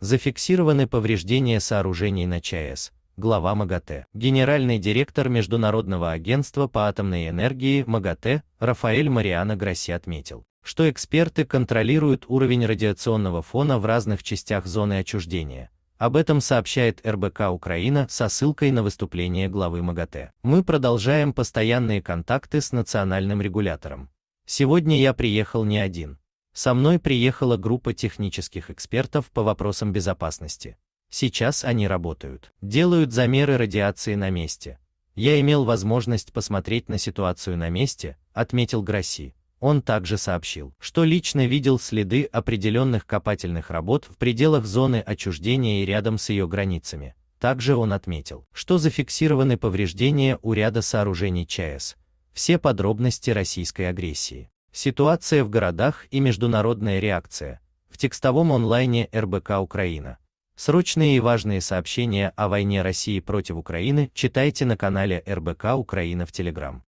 Зафиксированы повреждения сооружений на ЧАЭС, глава МАГАТЭ. Генеральный директор Международного агентства по атомной энергии МАГАТЭ Рафаэль Мариано Гросси отметил, что эксперты контролируют уровень радиационного фона в разных частях зоны отчуждения. Об этом сообщает РБК Украина со ссылкой на выступление главы МАГАТЭ. Мы продолжаем постоянные контакты с национальным регулятором. Сегодня я приехал не один. Со мной приехала группа технических экспертов по вопросам безопасности. Сейчас они работают, делают замеры радиации на месте. Я имел возможность посмотреть на ситуацию на месте, отметил Гросси. Он также сообщил, что лично видел следы определенных копательных работ в пределах зоны отчуждения и рядом с ее границами. Также он отметил, что зафиксированы повреждения у ряда сооружений ЧАЭС. Все подробности российской агрессии. Ситуация в городах и международная реакция в текстовом онлайне РБК Украина. Срочные и важные сообщения о войне России против Украины читайте на канале РБК Украина в Телеграм.